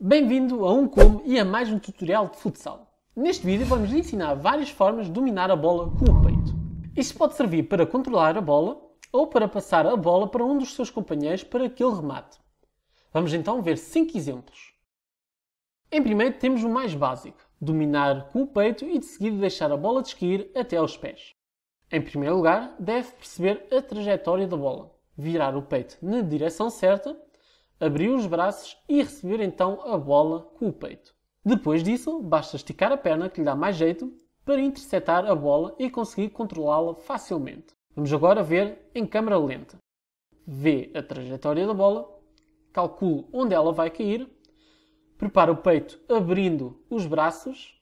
Bem-vindo a um como e a mais um tutorial de futsal. Neste vídeo vamos ensinar várias formas de dominar a bola com o peito. Isto pode servir para controlar a bola ou para passar a bola para um dos seus companheiros para que ele remate. Vamos então ver 5 exemplos. Em primeiro temos o mais básico, dominar com o peito e de seguida deixar a bola descair até aos pés. Em primeiro lugar, deve perceber a trajetória da bola, virar o peito na direção certa abrir os braços e receber então a bola com o peito. Depois disso, basta esticar a perna que lhe dá mais jeito para interceptar a bola e conseguir controlá-la facilmente. Vamos agora ver em câmera lenta. Vê a trajetória da bola, calcula onde ela vai cair, prepara o peito abrindo os braços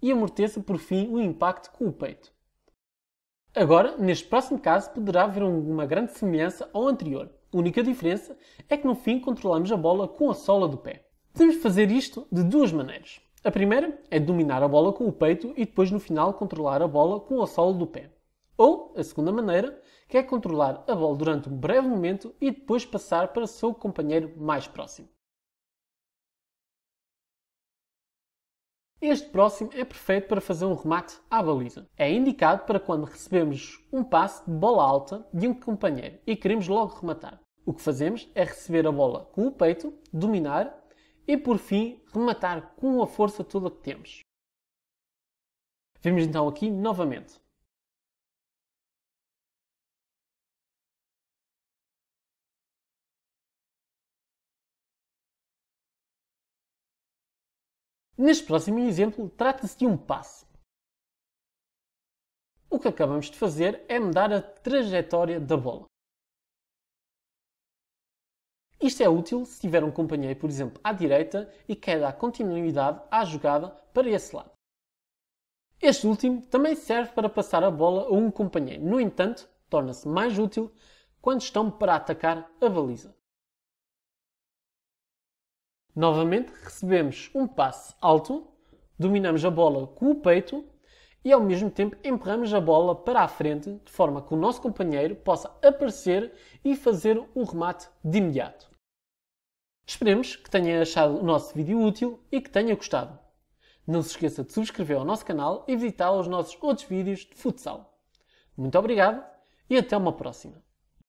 e amorteça por fim o impacto com o peito. Agora, neste próximo caso, poderá haver uma grande semelhança ao anterior, a única diferença é que no fim controlamos a bola com a sola do pé. Podemos fazer isto de duas maneiras. A primeira é dominar a bola com o peito e depois no final controlar a bola com a sola do pé. Ou, a segunda maneira, que é controlar a bola durante um breve momento e depois passar para o seu companheiro mais próximo. Este próximo é perfeito para fazer um remate à baliza. É indicado para quando recebemos um passe de bola alta de um companheiro e queremos logo rematar. O que fazemos é receber a bola com o peito, dominar e, por fim, rematar com a força toda que temos. Vemos então aqui novamente. Neste próximo exemplo, trata-se de um passe. O que acabamos de fazer é mudar a trajetória da bola. Isto é útil se tiver um companheiro, por exemplo, à direita e quer dar continuidade à jogada para esse lado. Este último também serve para passar a bola a um companheiro, no entanto, torna-se mais útil quando estão para atacar a baliza. Novamente, recebemos um passe alto, dominamos a bola com o peito e ao mesmo tempo empurramos a bola para a frente de forma que o nosso companheiro possa aparecer e fazer o remate de imediato. Esperemos que tenha achado o nosso vídeo útil e que tenha gostado. Não se esqueça de subscrever o nosso canal e visitar os nossos outros vídeos de futsal. Muito obrigado e até uma próxima!